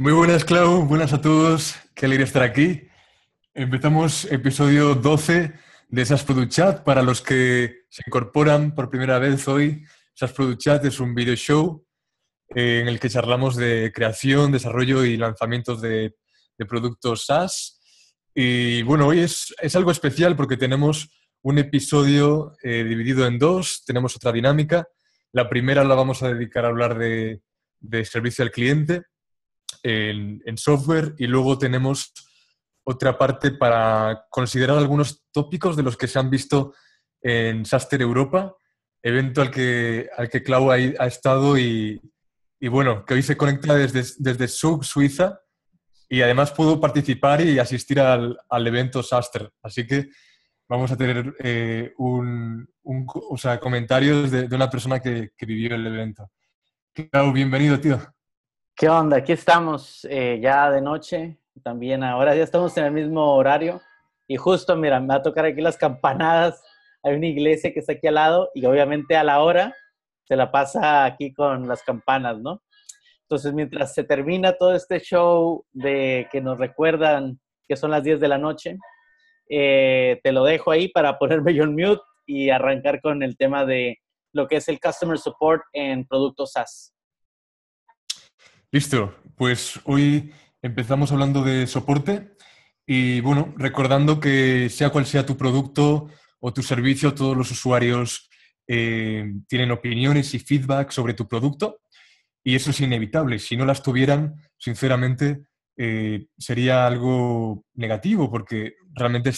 Muy buenas, Clau. Buenas a todos. Qué alegría estar aquí. Empezamos episodio 12 de SAS Product Chat. Para los que se incorporan por primera vez hoy, SAS Product Chat es un video show eh, en el que charlamos de creación, desarrollo y lanzamientos de, productos SaaS. Y bueno, hoy es, algo especial porque tenemos un episodio eh, dividido en dos, tenemos otra dinámica. La primera la vamos a dedicar a hablar de, de servicio al cliente en, software y luego tenemos otra parte para considerar algunos tópicos de los que se han visto en Saster Europa, evento al que, al que Clau ha, estado y, bueno, que hoy se conecta desde, desde Suiza, y además pudo participar y asistir al, al evento Saster. Así que vamos a tener eh, un, un o sea, comentarios de, una persona que, que vivió el evento. Clau, bienvenido, tío. ¿Qué onda? Aquí estamos eh, ya de noche, también ahora ya estamos en el mismo horario y justo, mira, me va a tocar aquí las campanadas. Hay una iglesia que está aquí al lado y obviamente a la hora se la pasa aquí con las campanas, ¿no? Entonces, mientras se termina todo este show de que nos recuerdan que son las 10 de la noche, eh, te lo dejo ahí para ponerme yo en mute y arrancar con el tema de lo que es el Customer Support en productos SaaS. Listo, pues hoy empezamos hablando de soporte y bueno, recordando que sea cual sea tu producto o tu servicio, todos los usuarios eh, tienen opiniones y feedback sobre tu producto y eso es inevitable. Si no las tuvieran, sinceramente, eh, sería algo negativo porque realmente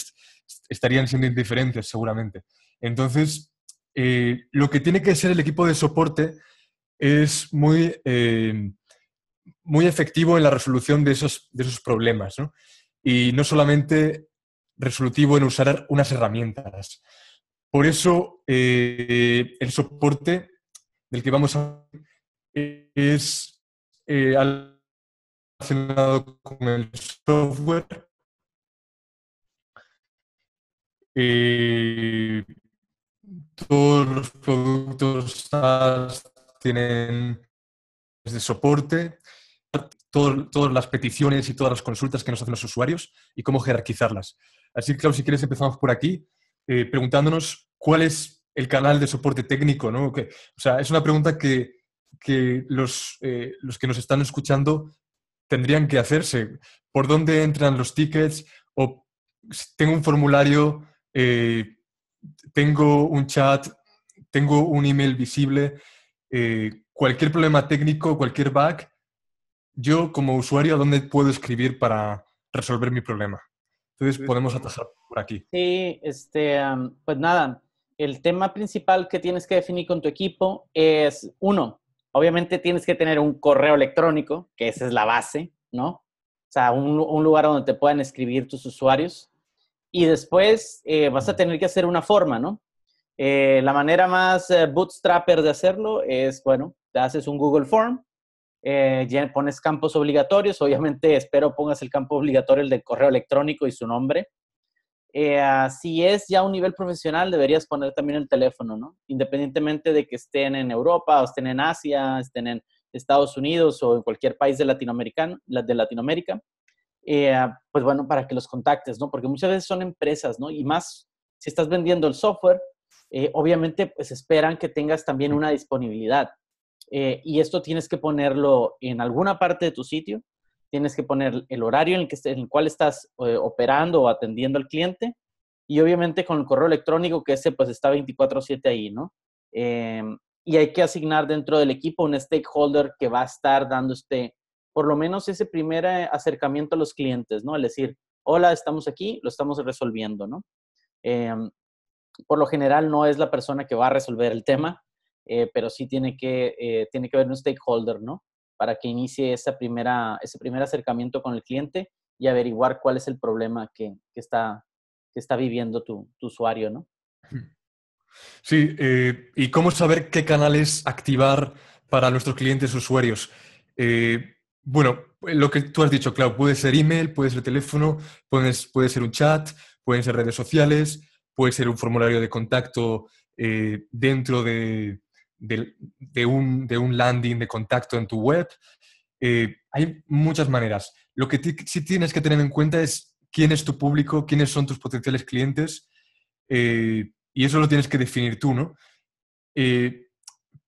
estarían siendo indiferentes seguramente. Entonces, eh, lo que tiene que ser el equipo de soporte es muy eh, muy efectivo en la resolución de esos, de esos problemas, Y no solamente resolutivo en usar unas herramientas. Por eso, eh, el soporte del que vamos a es relacionado eh, con el software. Eh, todos los productos tienen de soporte todas las peticiones y todas las consultas que nos hacen los usuarios y cómo jerarquizarlas. Así que, claro, si quieres empezamos por aquí, eh, preguntándonos cuál es el canal de soporte técnico, ¿no? o sea, es una pregunta que, eh, los, que nos están escuchando tendrían que hacerse. ¿Por dónde entran los tickets? ¿O tengo un formulario? Eh, tengo un chat, tengo un email visible, cualquier problema técnico, cualquier bug, yo como usuario, ¿a dónde puedo escribir para resolver mi problema? Entonces pues, podemos pues, atajar por aquí. Sí, este, pues nada, el tema principal que tienes que definir con tu equipo es, uno, obviamente tienes que tener un correo electrónico, que esa es la base, ¿no? O sea, un, lugar donde te puedan escribir tus usuarios. Y después eh, vas a tener que hacer una forma, ¿no? Eh, la manera más eh, bootstrapper de hacerlo es, bueno, te haces un Google Form eh, pones campos obligatorios, obviamente espero pongas el campo obligatorio, el de correo electrónico y su nombre. Eh, si es ya un nivel profesional, deberías poner también el teléfono, ¿no? Independientemente de que estén en Europa, o estén en Asia, estén en Estados Unidos o en cualquier país de, de Latinoamérica, eh, pues bueno, para que los contactes, ¿no? Porque muchas veces son empresas, ¿no? Y más si estás vendiendo el software, obviamente pues esperan que tengas también una disponibilidad. Eh, y esto tienes que ponerlo en alguna parte de tu sitio, tienes que poner el horario en el, que, en el cual estás eh, operando o atendiendo al cliente y obviamente con el correo electrónico que ese pues está 24/7 ahí, ¿no? Em, y hay que asignar dentro del equipo un stakeholder que va a estar dando este, por lo menos ese primer eh, acercamiento a los clientes, ¿no? Es decir, hola, estamos aquí, lo estamos resolviendo, ¿no? Em, por lo general no es la persona que va a resolver el tema, eh, pero sí tiene que, eh, tiene que haber un stakeholder, ¿no? Para que inicie esa primera, ese primer acercamiento con el cliente y averiguar cuál es el problema que, está, que está viviendo tu, usuario, ¿no? Sí, eh, ¿y cómo saber qué canales activar para nuestros clientes usuarios? bueno, lo que tú has dicho, claro, puede ser email, puede ser teléfono, puede ser un chat, pueden ser redes sociales, puede ser un formulario de contacto dentro de, de, un, landing de contacto en tu web. Eh, hay muchas maneras. Lo que sí tienes que tener en cuenta es quién es tu público, quiénes son tus potenciales clientes, eh, y eso lo tienes que definir tú, ¿no? Eh,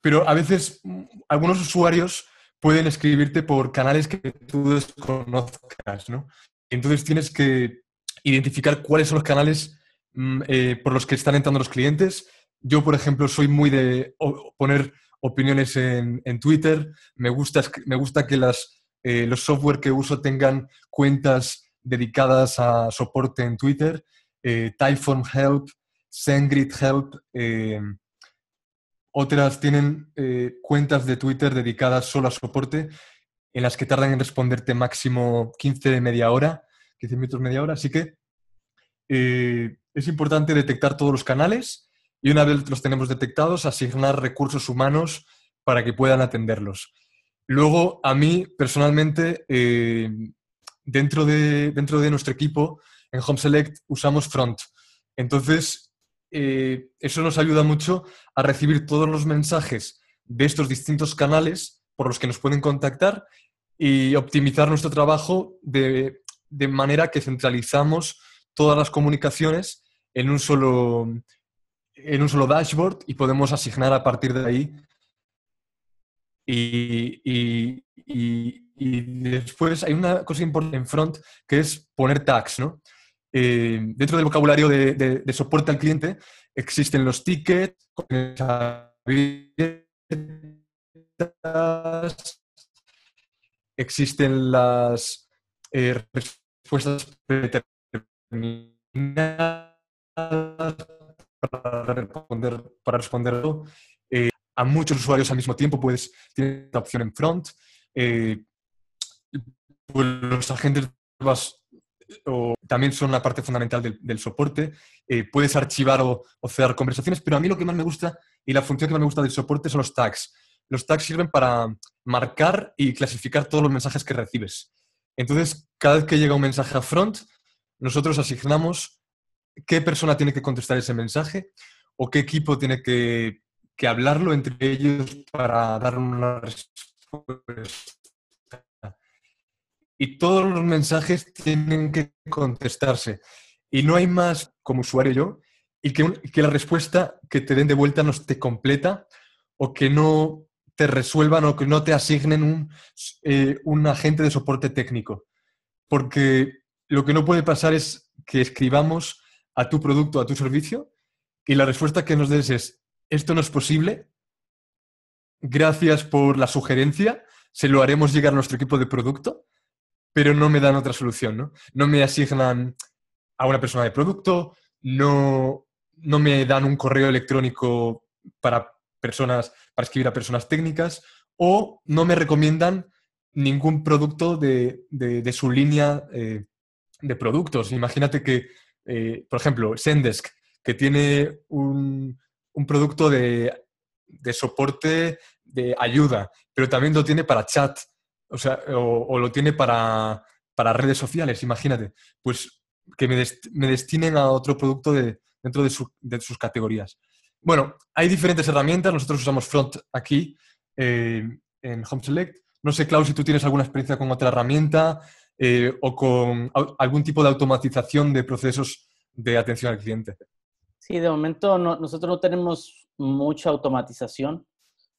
pero a veces mm, algunos usuarios pueden escribirte por canales que tú desconozcas, ¿no? Entonces tienes que identificar cuáles son los canales mm, por los que están entrando los clientes yo, por ejemplo, soy muy de poner opiniones en, Twitter. Me gusta, me gusta que las, eh, los software que uso tengan cuentas dedicadas a soporte en Twitter. Eh, Help, SendGrid Help. Eh, otras tienen eh, cuentas de Twitter dedicadas solo a soporte en las que tardan en responderte máximo 15 de media hora, 15 minutos media hora. Así que es importante detectar todos los canales y una vez los tenemos detectados, asignar recursos humanos para que puedan atenderlos. Luego, a mí personalmente, eh, dentro, de, dentro de nuestro equipo, en Home Select usamos Front. Entonces, eh, eso nos ayuda mucho a recibir todos los mensajes de estos distintos canales por los que nos pueden contactar y optimizar nuestro trabajo de, de manera que centralizamos todas las comunicaciones en un solo, en un solo dashboard y podemos asignar a partir de ahí. Y, después hay una cosa importante en front que es poner tags, ¿no? Eh, dentro del vocabulario de, soporte al cliente existen los tickets, existen las eh, respuestas determinadas para responderlo eh, a muchos usuarios al mismo tiempo, puedes tienes la opción en front. Eh, pues, los agentes también son una parte fundamental del, soporte. Eh, puedes archivar o, o, cerrar conversaciones, pero a mí lo que más me gusta y la función que más me gusta del soporte son los tags. Los tags sirven para marcar y clasificar todos los mensajes que recibes. Entonces, cada vez que llega un mensaje a front, nosotros asignamos qué persona tiene que contestar ese mensaje o qué equipo tiene que, hablarlo entre ellos para dar una respuesta. Y todos los mensajes tienen que contestarse. Y no hay más, como usuario yo, y que, la respuesta que te den de vuelta no te completa o que no te resuelvan o que no te asignen un, eh, un, agente de soporte técnico. Porque lo que no puede pasar es que escribamos a tu producto, a tu servicio, y la respuesta que nos des es, esto no es posible, gracias por la sugerencia, se lo haremos llegar a nuestro equipo de producto, pero no me dan otra solución, ¿no? No me asignan a una persona de producto, no, me dan un correo electrónico para personas, para escribir a personas técnicas, o no me recomiendan ningún producto de, su línea eh, de productos. Imagínate que eh, por ejemplo, Sendesk, que tiene un, producto de, soporte de ayuda, pero también lo tiene para chat, o, lo tiene para, redes sociales, imagínate. Pues que me, destinen a otro producto dentro de, sus categorías. Bueno, hay diferentes herramientas, nosotros usamos Front aquí eh, en Home Select. No sé, Klaus, si tú tienes alguna experiencia con otra herramienta eh, o con algún tipo de automatización de procesos de atención al cliente? Sí, de momento nosotros no tenemos mucha automatización.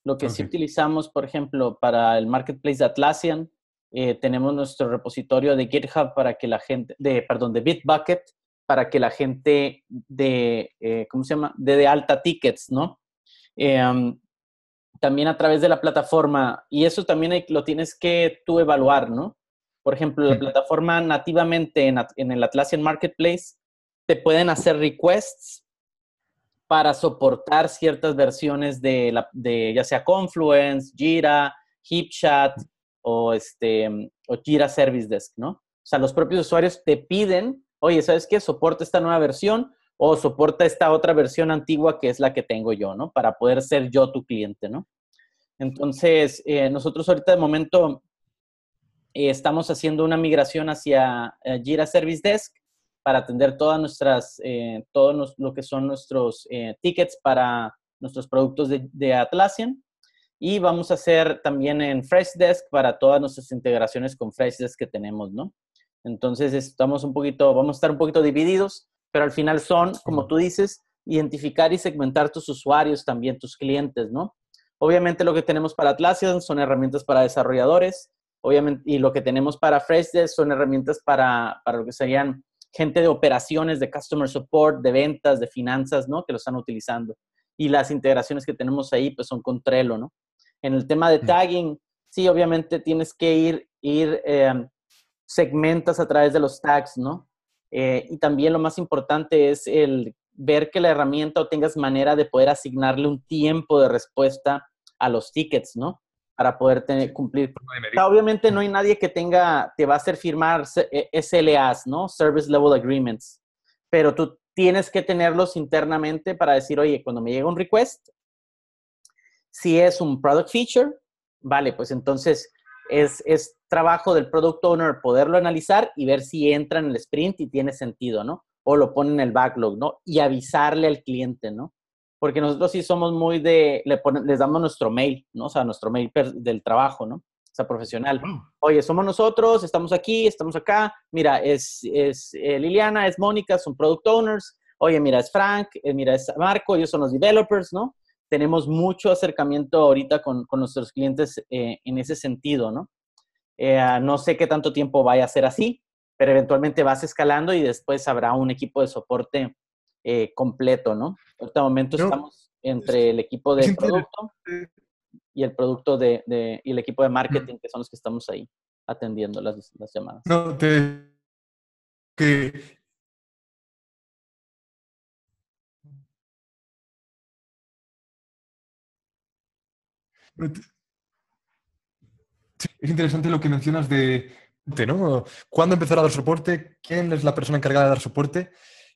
Lo que sí utilizamos, por ejemplo, para el marketplace de Atlassian, eh, tenemos nuestro repositorio de GitHub para que la gente, de, perdón, de Bitbucket, para que la gente de, eh, ¿cómo se llama? De, alta tickets, ¿no? Em, también a través de la plataforma, y eso también lo tienes que tú evaluar, ¿no? Por ejemplo, la plataforma nativamente en, el Atlassian Marketplace te pueden hacer requests para soportar ciertas versiones de, ya sea Confluence, Jira, HipChat o, este, o Jira Service Desk, ¿no? O sea, los propios usuarios te piden, oye, ¿sabes qué? Soporta esta nueva versión o soporta esta otra versión antigua que es la que tengo yo, ¿no? Para poder ser yo tu cliente, ¿no? Entonces, eh, nosotros ahorita de momento eh, estamos haciendo una migración hacia eh, Jira Service Desk para atender todas nuestras, eh, todo lo que son nuestros eh, tickets para nuestros productos de, de, Atlassian. Y vamos a hacer también en Freshdesk para todas nuestras integraciones con Freshdesk que tenemos, ¿no? Entonces estamos un poquito, vamos a estar un poquito divididos, pero al final son, como tú dices, identificar y segmentar tus usuarios, también tus clientes, ¿no? Obviamente lo que tenemos para Atlassian son herramientas para desarrolladores, Obviamente, y lo que tenemos para Freshdesk son herramientas para, para lo que serían gente de operaciones, de customer support, de ventas, de finanzas, ¿no? Que lo están utilizando. Y las integraciones que tenemos ahí, pues son con Trello, ¿no? En el tema de mm. tagging, sí, obviamente tienes que ir, ir eh, segmentas a través de los tags, ¿no? Eh, y también lo más importante es el ver que la herramienta o tengas manera de poder asignarle un tiempo de respuesta a los tickets, ¿no? para poder cumplir. obviamente no hay nadie que tenga, te va a hacer firmar SLAs, eh, ¿no? Service Level Agreements, pero tú tienes que tenerlos internamente para decir, oye, cuando me llega un request, si es un product feature, vale, pues entonces es, es trabajo del product owner poderlo analizar y ver si entra en el sprint y tiene sentido, ¿no? O lo pone en el backlog, ¿no? Y avisarle al cliente, ¿no? porque nosotros sí somos muy de, les damos nuestro mail, ¿no? O sea, nuestro mail del trabajo, ¿no? O sea, profesional. Oye, somos nosotros, estamos aquí, estamos acá. Mira, es, eh, Liliana, es Mónica, son product owners. Oye, mira, es Frank, eh, mira, es Marco, ellos son los developers, ¿no? Tenemos mucho acercamiento ahorita con, nuestros clientes eh, en ese sentido, ¿no? Ah, no sé qué tanto tiempo vaya a ser así, pero eventualmente vas escalando y después habrá un equipo de soporte eh, completo, ¿no? En este momento estamos entre el equipo de producto y el producto de, el equipo de marketing, que son los que estamos ahí atendiendo las, las llamadas. es interesante lo que mencionas de, ¿no? ¿Cuándo empezar a dar soporte? ¿Quién es la persona encargada de dar soporte?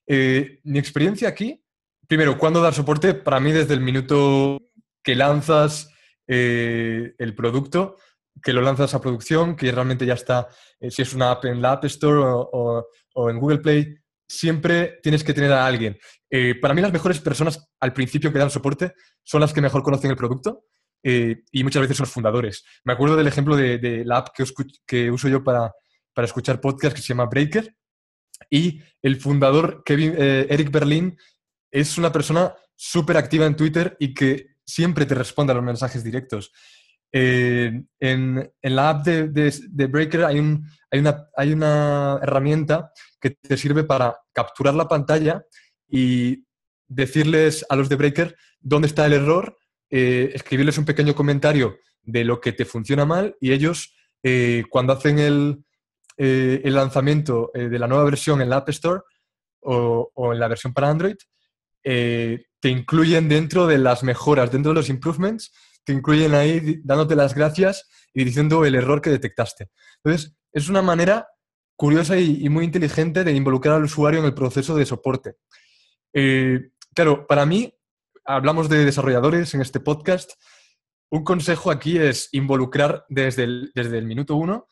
Eh, mi experiencia aquí, primero, ¿cuándo dar soporte? Para mí, desde el minuto que lanzas eh, el producto, que lo lanzas a producción, que realmente ya está, eh, si es una app en la App Store o, en Google Play, siempre tienes que tener a alguien. para mí las mejores personas al principio que dan soporte son las que mejor conocen el producto y muchas veces son fundadores. Me acuerdo del ejemplo de, la app que, uso yo para, para, escuchar podcast que se llama Breaker, y el fundador, eh, Eric Berlin, es una persona súper activa en Twitter y que siempre te responde a los mensajes directos. Eh, en, la app de, Breaker hay, una, hay una herramienta que te sirve para capturar la pantalla y decirles a los de Breaker dónde está el error, eh, escribirles un pequeño comentario de lo que te funciona mal y ellos cuando hacen el, eh, el lanzamiento eh, de la nueva versión en la App Store o, en la versión para Android, eh, te incluyen dentro de las mejoras, dentro de los improvements, te incluyen ahí dándote las gracias y diciendo el error que detectaste. Entonces, es una manera curiosa y, muy inteligente de involucrar al usuario en el proceso de soporte. claro, para mí, hablamos de desarrolladores en este podcast, un consejo aquí es involucrar desde desde el minuto uno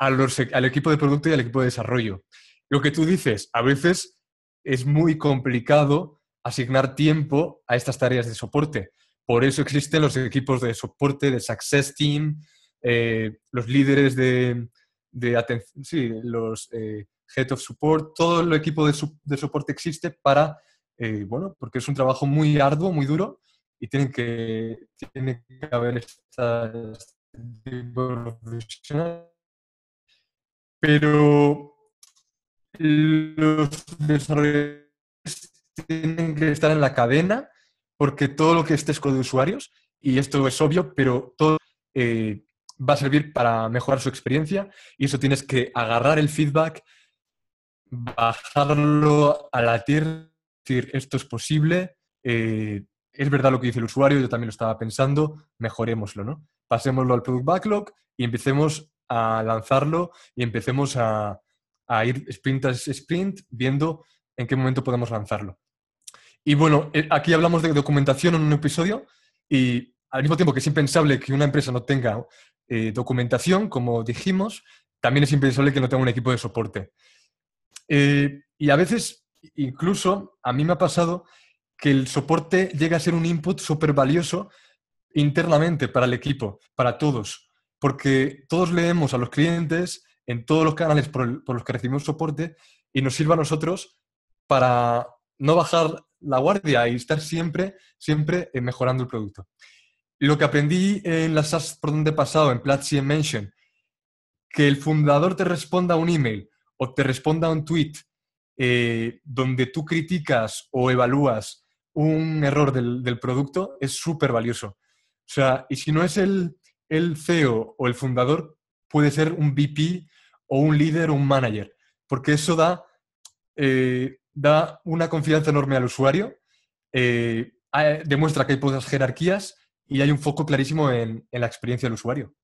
e, al equipo de producto y al equipo de desarrollo. Lo que tú dices, a veces es muy complicado asignar tiempo a estas tareas de soporte. Por eso existen los equipos de soporte, de Success Team, eh, los líderes de, atención, sí, los eh, Head of Support, todo el equipo de, soporte existe para, eh, bueno, porque es un trabajo muy arduo, muy duro, y tienen que, que haber estas este pero los desarrolladores tienen que estar en la cadena porque todo lo que estés con de usuarios, y esto es obvio, pero todo eh, va a servir para mejorar su experiencia y eso tienes que agarrar el feedback, bajarlo a la tierra, decir esto es posible, eh, es verdad lo que dice el usuario, yo también lo estaba pensando, mejorémoslo, ¿no? Pasémoslo al product backlog y empecemos a lanzarlo y empecemos a, ir sprint a sprint viendo en qué momento podemos lanzarlo. Y bueno, eh, aquí hablamos de documentación en un episodio y al mismo tiempo que es impensable que una empresa no tenga eh, documentación, como dijimos, también es impensable que no tenga un equipo de soporte. Eh, y a veces, incluso, a mí me ha pasado que el soporte llega a ser un input súper valioso internamente para el equipo, para todos porque todos leemos a los clientes en todos los canales por, los que recibimos soporte y nos sirve a nosotros para no bajar la guardia y estar siempre, siempre eh, mejorando el producto. Lo que aprendí en las SAS por donde he pasado, en Platzi en Mention, que el fundador te responda un email o te responda a un tweet eh, donde tú criticas o evalúas un error del, del producto es súper valioso. O sea, y si no es el, el CEO o el fundador puede ser un VP o un líder o un manager, porque eso da, eh, da una confianza enorme al usuario, eh, demuestra que hay pocas jerarquías y hay un foco clarísimo en, la experiencia del usuario.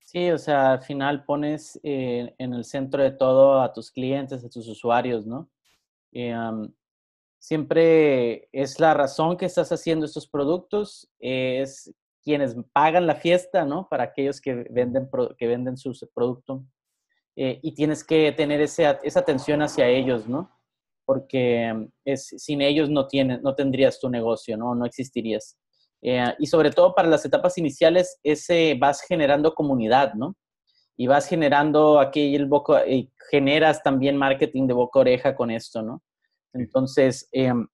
Sí, o sea, al final pones eh, en el centro de todo a tus clientes, a tus usuarios, ¿no? siempre es la razón que estás haciendo estos productos, es quienes pagan la fiesta, ¿no? Para aquellos que venden, que venden su producto. Eh, y tienes que tener esa atención hacia ellos, ¿no? Porque mm, es, sin ellos no, tienes, no tendrías tu negocio, ¿no? No existirías. Eh, y sobre todo para las etapas iniciales, ese vas generando comunidad, ¿no? Y vas generando aquí el boca, y generas también marketing de boca a oreja con esto, ¿no? Entonces, em,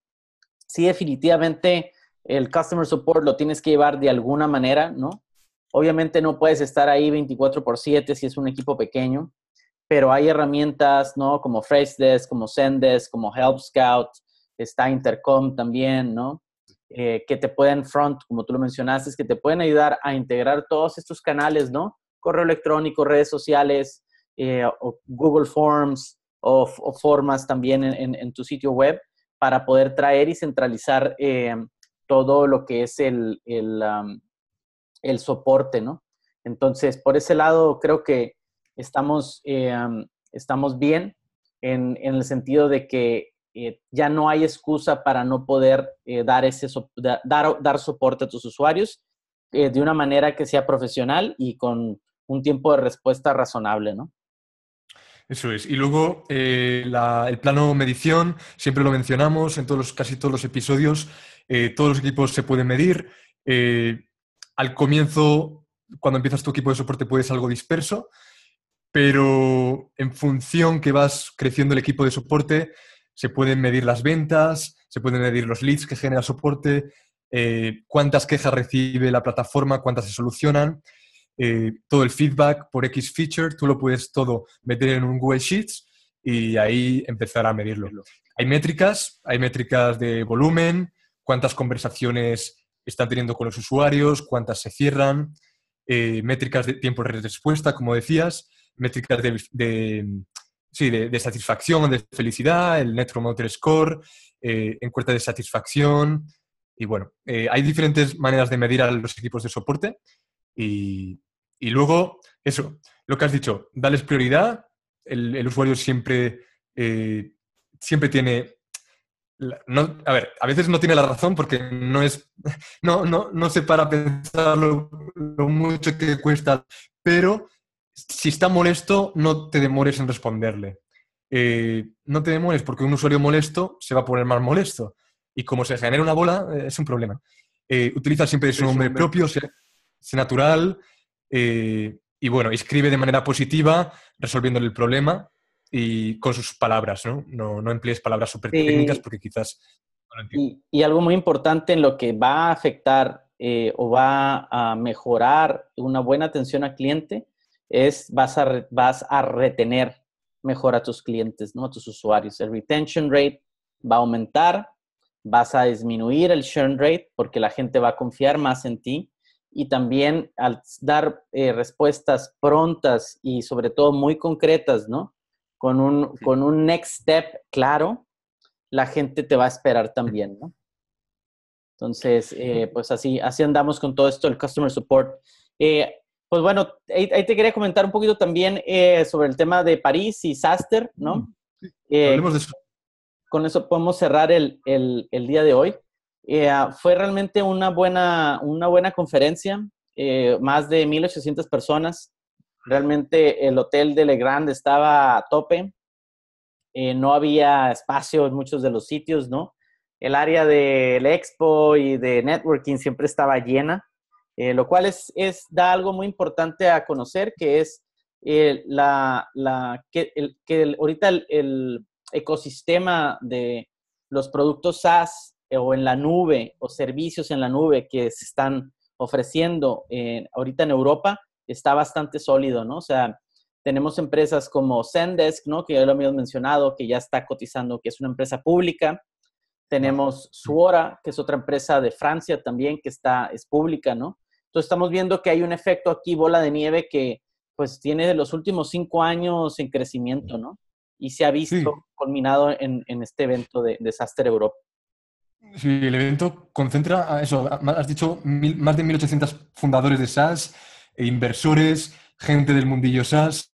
sí, definitivamente el customer support lo tienes que llevar de alguna manera, ¿no? Obviamente no puedes estar ahí 24 por 7 si es un equipo pequeño, pero hay herramientas, ¿no? Como Phrasedesk, como Sendes, como Help Scout, está Intercom también, ¿no? Eh, que te pueden front, como tú lo mencionaste, que te pueden ayudar a integrar todos estos canales, ¿no? Correo electrónico, redes sociales, eh, o Google Forms o, formas también en, tu sitio web para poder traer y centralizar eh, todo lo que es el, soporte, ¿no? Entonces, por ese lado, creo que estamos, eh, estamos bien en, el sentido de que eh, ya no hay excusa para no poder eh, dar, ese dar, soporte a tus usuarios de una manera que sea profesional y con un tiempo de respuesta razonable, ¿no? Eso es. Y luego el plano medición, siempre lo mencionamos en todos casi todos los episodios, eh, todos los equipos se pueden medir. Eh, al comienzo, cuando empiezas tu equipo de soporte, puedes algo disperso, pero en función que vas creciendo el equipo de soporte, se pueden medir las ventas, se pueden medir los leads que genera soporte, eh, cuántas quejas recibe la plataforma, cuántas se solucionan, todo el feedback por X feature, tú lo puedes todo meter en un Google Sheets y ahí empezar a medirlo. Hay métricas, hay métricas de volumen, cuántas conversaciones están teniendo con los usuarios, cuántas se cierran, eh, métricas de tiempo de respuesta, como decías, métricas de, satisfacción, de felicidad, el Net Promoter Score, eh, encuesta de satisfacción. Y bueno, eh, hay diferentes maneras de medir a los equipos de soporte. Y, luego, eso, lo que has dicho, dales prioridad. El, usuario siempre, siempre tiene no, a ver, a veces no tiene la razón porque no es, no, no, no se para pensar lo, mucho que cuesta, pero si está molesto, no te demores en responderle. Eh, no te demores porque un usuario molesto se va a poner más molesto y como se genera una bola, eh, es un problema. Eh, utiliza siempre su nombre propio, sea, natural y bueno, escribe de manera positiva resolviéndole el problema y con sus palabras, ¿no? No, no emplees palabras súper técnicas porque quizás... y, algo muy importante en lo que va a afectar eh, o va a mejorar una buena atención al cliente es vas a, vas a retener mejor a tus clientes, ¿no? a tus usuarios. El retention rate va a aumentar, vas a disminuir el churn rate porque la gente va a confiar más en ti y también al dar eh, respuestas prontas y sobre todo muy concretas, ¿no? con un, con un next step claro, la gente te va a esperar también, ¿no? Entonces, eh, pues así, así andamos con todo esto, el customer support. Eh, pues bueno, ahí, te quería comentar un poquito también eh, sobre el tema de París y Saster, ¿no? Con eso podemos cerrar el, el, el día de hoy. fue realmente una buena, una buena conferencia, más de 1.800 personas. Realmente el hotel de Le Grand estaba a tope, eh, no había espacio en muchos de los sitios, ¿no? El área del expo y de networking siempre estaba llena, eh, lo cual es, es, da algo muy importante a conocer, que es eh, la, que, el, ahorita el, ecosistema de los productos SaaS o en la nube o servicios en la nube que se están ofreciendo ahorita en Europa está bastante sólido, ¿no? O sea, tenemos empresas como Zendesk, ¿no? Que ya lo habíamos mencionado, que ya está cotizando, que es una empresa pública. Tenemos Suora, que es otra empresa de Francia también, que está, es pública, ¿no? Entonces estamos viendo que hay un efecto aquí, bola de nieve, que pues tiene los últimos cinco años en crecimiento, ¿no? Y se ha visto culminado en, este evento de Desastre Europa. Sí, el evento concentra eso. Has dicho más de 1.800 fundadores de SaaS, e inversores, gente del mundillo SaaS.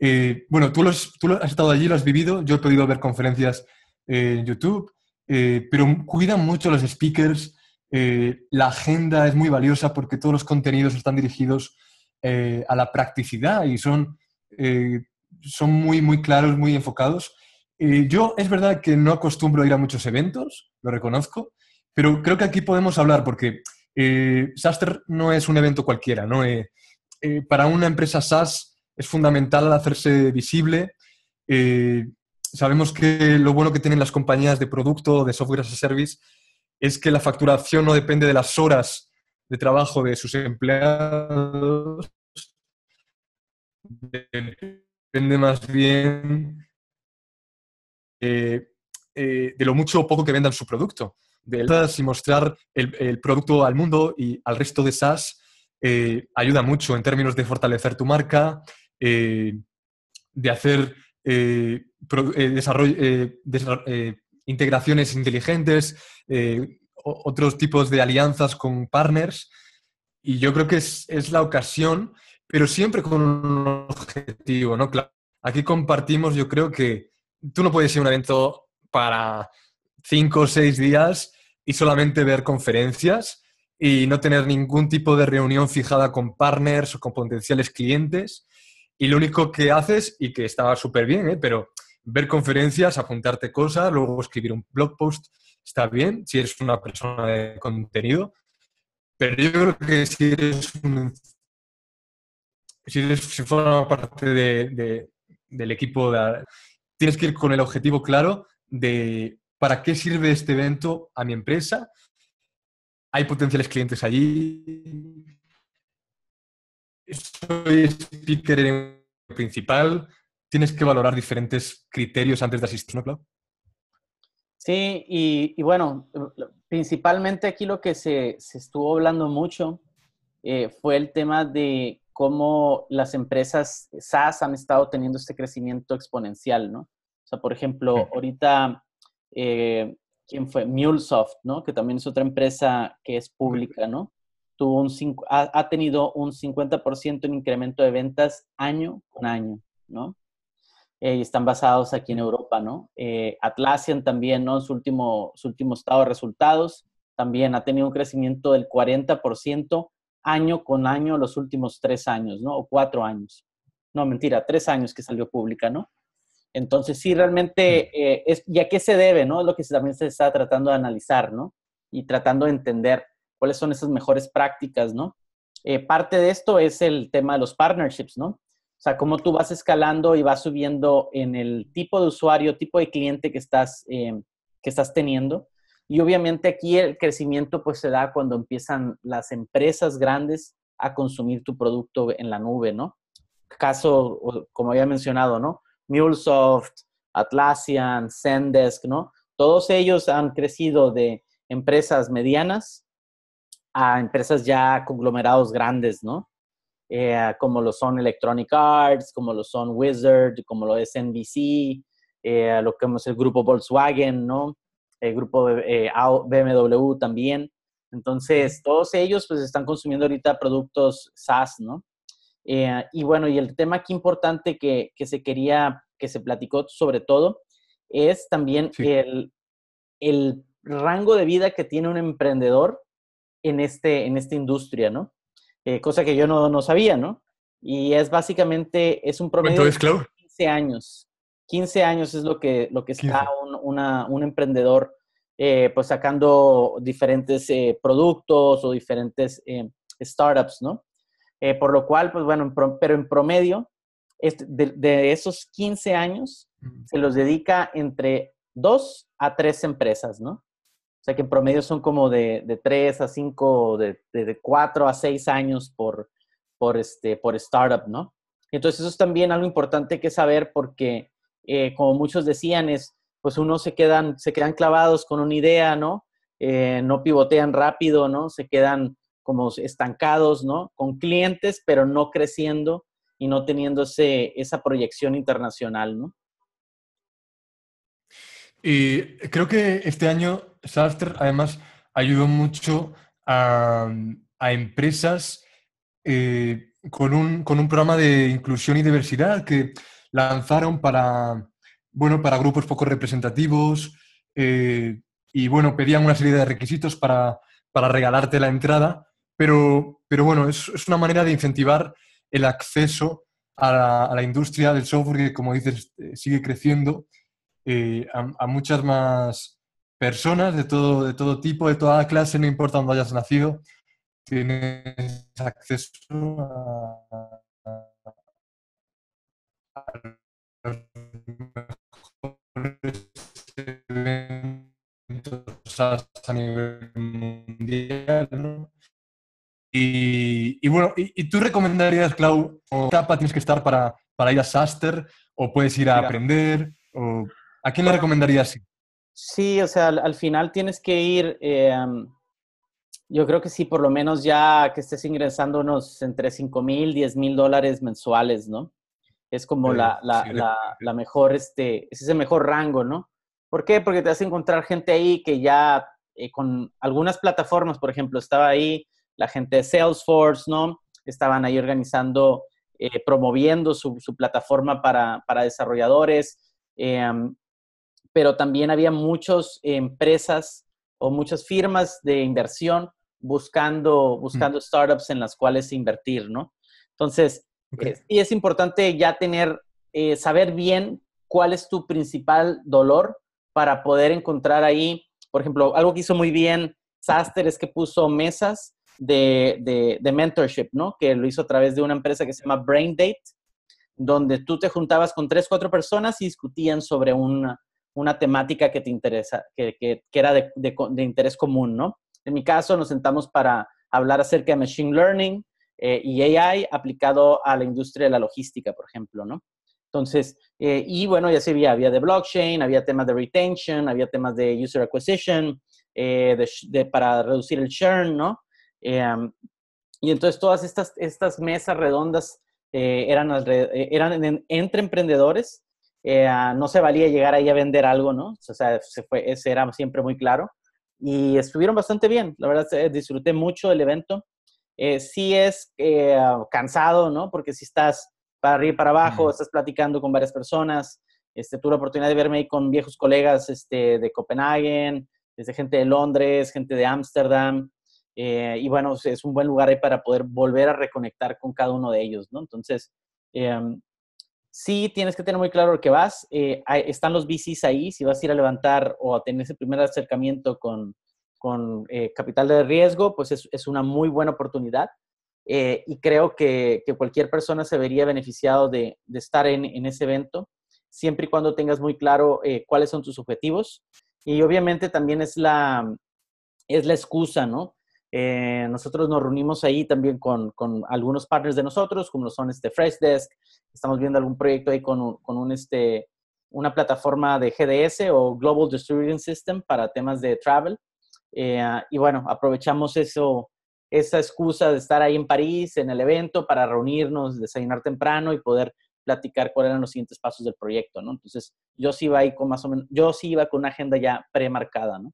Eh, bueno, tú, los, has estado allí, lo has vivido, yo he podido ver conferencias eh, en YouTube, eh, pero cuidan mucho los speakers, la agenda es muy valiosa porque todos los contenidos están dirigidos a la practicidad y son, son muy, muy claros, muy enfocados. yo es verdad que no acostumbro a ir a muchos eventos, lo reconozco, pero creo que aquí podemos hablar porque eh, Saster no es un evento cualquiera, ¿no? Eh, eh, para una empresa SaaS es fundamental hacerse visible. sabemos que lo bueno que tienen las compañías de producto, de software as a service, es que la facturación no depende de las horas de trabajo de sus empleados, depende más bien de lo mucho o poco que vendan su producto y mostrar el, producto al mundo y al resto de SaaS eh, ayuda mucho en términos de fortalecer tu marca, eh, de hacer eh, integraciones inteligentes, otros tipos de alianzas con partners. Y yo creo que es, la ocasión, pero siempre con un objetivo, ¿no? aquí compartimos, yo creo que tú no puedes ir un evento para cinco o seis días y solamente ver conferencias y no tener ningún tipo de reunión fijada con partners o con potenciales clientes. Y lo único que haces, y que estaba súper bien, ¿eh? pero ver conferencias, apuntarte cosas, luego escribir un blog post, está bien, si eres una persona de contenido. Pero yo creo que si eres un, si, eres, parte del equipo, tienes que ir con el objetivo claro de para qué sirve este evento a mi empresa. Hay potenciales clientes allí. Soy speaker principal. Tienes que valorar diferentes criterios antes de asistir, ¿no, Clau? Sí, y, bueno, principalmente aquí lo que se, estuvo hablando mucho eh, fue el tema de cómo las empresas SaaS han estado teniendo este crecimiento exponencial, ¿no? O sea, por ejemplo, ahorita eh, ¿quién fue? MuleSoft, ¿no? Que también es otra empresa que es pública, ¿no? Tuvo un ha, tenido un 50% en incremento de ventas año con año, ¿no? Eh, y están basados aquí en Europa, ¿no? Eh, Atlassian también, ¿no? Su último, su último estado de resultados también ha tenido un crecimiento del 40% año con año los últimos tres años, ¿no? O cuatro años. No, mentira, tres años que salió pública, ¿no? Entonces, sí, realmente, eh, es, ¿y a qué se debe? ¿no? Es lo que también se está tratando de analizar, ¿no? Y tratando de entender cuáles son esas mejores prácticas, ¿no? Eh, parte de esto es el tema de los partnerships, ¿no? O sea, cómo tú vas escalando y vas subiendo en el tipo de usuario, tipo de cliente que estás, eh, que estás teniendo. Y obviamente aquí el crecimiento pues se da cuando empiezan las empresas grandes a consumir tu producto en la nube, ¿no? Caso, como había mencionado, ¿no? MuleSoft, Atlassian, Zendesk, ¿no? Todos ellos han crecido de empresas medianas a empresas ya conglomerados grandes, ¿no? Eh, como lo son Electronic Arts, como lo son Wizard, como lo es NBC, eh, lo que es el grupo Volkswagen, ¿no? El grupo eh, BMW también. Entonces, todos ellos pues están consumiendo ahorita productos SaaS, ¿no? Eh, y bueno, y el tema aquí importante que, se quería, que se platicó sobre todo, es también el, rango de vida que tiene un emprendedor en, este, en esta industria, ¿no? Eh, cosa que yo no, sabía, ¿no? Y es básicamente, es un promedio de 15 años. 15 años es lo que, lo que está un, emprendedor eh, pues sacando diferentes productos o diferentes startups, ¿no? Eh, por lo cual, pues bueno, pero en promedio, este, de, esos 15 años, se los dedica entre dos a tres empresas, ¿no? O sea que en promedio son como de, de 3 a 5, de, de, 4 a 6 años por, por, este, por startup, ¿no? Entonces eso es también algo importante que saber porque, eh, como muchos decían, es, pues uno se quedan, se quedan clavados con una idea, ¿no? Eh, no pivotean rápido, ¿no? Se quedan como estancados, ¿no? Con clientes, pero no creciendo y no teniendo esa proyección internacional, ¿no? Y creo que este año Safter además ayudó mucho a, empresas eh, con, un, con, un, programa de inclusión y diversidad que lanzaron para, bueno, para grupos poco representativos eh, y bueno, pedían una serie de requisitos para regalarte la entrada pero, bueno, es, una manera de incentivar el acceso a la, industria del software que, como dices, eh, sigue creciendo eh, a, muchas más personas de todo, de todo tipo, de toda clase, no importa dónde hayas nacido, tienes acceso a, los a nivel mundial. ¿no? Y, bueno, y, tú recomendarías, Clau, o etapa tienes que estar para, ir a Saster? ¿O puedes ir a aprender? O, ¿A quién le recomendarías? Sí, o sea, al, final tienes que ir... Em, yo creo que sí, por lo menos ya que estés ingresando unos entre 5 mil, 10 mil dólares mensuales, ¿no? Es como la, mejor, este, es ese mejor rango, ¿no? ¿Por qué? Porque te vas a encontrar gente ahí que ya eh, con algunas plataformas, por ejemplo, estaba ahí la gente de Salesforce, ¿no? Estaban ahí organizando, eh, promoviendo su, plataforma para, desarrolladores, em, pero también había muchas empresas o muchas firmas de inversión buscando, buscando mm. startups en las cuales invertir, ¿no? Entonces, eh, es importante ya tener, eh, saber bien cuál es tu principal dolor para poder encontrar ahí, por ejemplo, algo que hizo muy bien Saster es que puso mesas de, mentorship, ¿no? Que lo hizo a través de una empresa que se llama Braindate, donde tú te juntabas con tres, cuatro personas y discutían sobre una, temática que te interesa, que, era de, interés común, ¿no? En mi caso, nos sentamos para hablar acerca de Machine Learning eh, y AI aplicado a la industria de la logística, por ejemplo, ¿no? Entonces, eh, y bueno, ya se había, había de blockchain, había temas de retention, había temas de user acquisition, eh, para reducir el churn, ¿no? Em, y entonces todas estas, estas mesas redondas eh, eran, eh, eran entre emprendedores. Eh, ah, no se valía llegar ahí a vender algo, ¿no? O sea, se ese era siempre muy claro. Y estuvieron bastante bien, la verdad, disfruté mucho el evento. sí es cansado, ¿no? Porque si estás para arriba y para abajo, estás platicando con varias personas. Este, tuve la oportunidad de verme ahí con viejos colegas este, de Copenhague desde gente de Londres, gente de Ámsterdam, eh, y bueno, es un buen lugar ahí para poder volver a reconectar con cada uno de ellos, ¿no? Entonces, em, sí tienes que tener muy claro lo que vas. Eh, están los VCs ahí, si vas a ir a levantar o a tener ese primer acercamiento con, eh, capital de riesgo, pues es, una muy buena oportunidad. y creo que, cualquier persona se vería beneficiado de, estar en, ese evento, siempre y cuando tengas muy claro cuáles son tus objetivos. Y obviamente también es la, es la excusa, ¿no? Eh, nosotros nos reunimos ahí también con, con, algunos partners de nosotros, como lo son este Freshdesk. Estamos viendo algún proyecto ahí con, con un, este, una plataforma de GDS o Global Distributing System para temas de travel. Eh, ah, y bueno, aprovechamos eso, esa excusa de estar ahí en París, en el evento, para reunirnos, desayunar temprano y poder platicar cuáles eran los siguientes pasos del proyecto, ¿no? Entonces, yo sí iba ahí con más o menos, yo sí iba con una agenda ya premarcada, ¿no?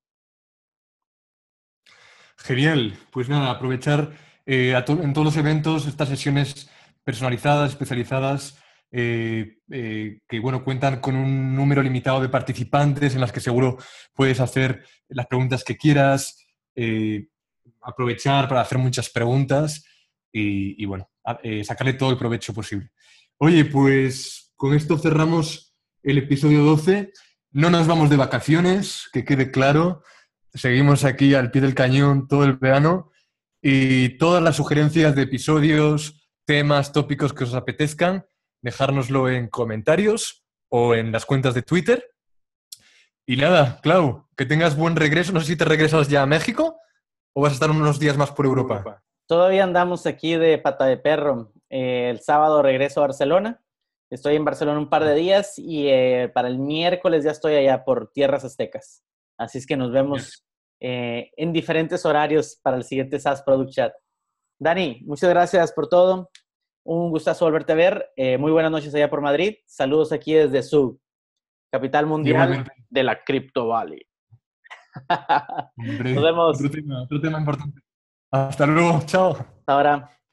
Genial. Pues nada, aprovechar eh, en todos los eventos estas sesiones personalizadas, especializadas, eh, eh, que bueno, cuentan con un número limitado de participantes en las que seguro puedes hacer las preguntas que quieras, aprovechar para hacer muchas preguntas y, bueno, sacarle todo el provecho posible. Oye, pues con esto cerramos el episodio 12. No nos vamos de vacaciones, que quede claro. Seguimos aquí al pie del cañón todo el verano y todas las sugerencias de episodios, temas, tópicos que os apetezcan, dejárnoslo en comentarios o en las cuentas de Twitter. Y nada, Clau, que tengas buen regreso. No sé si te regresas ya a México o vas a estar unos días más por Europa. Todavía andamos aquí de pata de perro. Eh, el sábado regreso a Barcelona. Estoy en Barcelona un par de días y eh, para el miércoles ya estoy allá por tierras aztecas. Así es que nos vemos eh, en diferentes horarios para el siguiente SAS Product Chat. Dani, muchas gracias por todo. Un gustazo volverte a ver. Eh, muy buenas noches allá por Madrid. Saludos aquí desde su capital mundial de la Crypto Valley. nos vemos. otro tema importante. Hasta luego. Chao. Hasta ahora.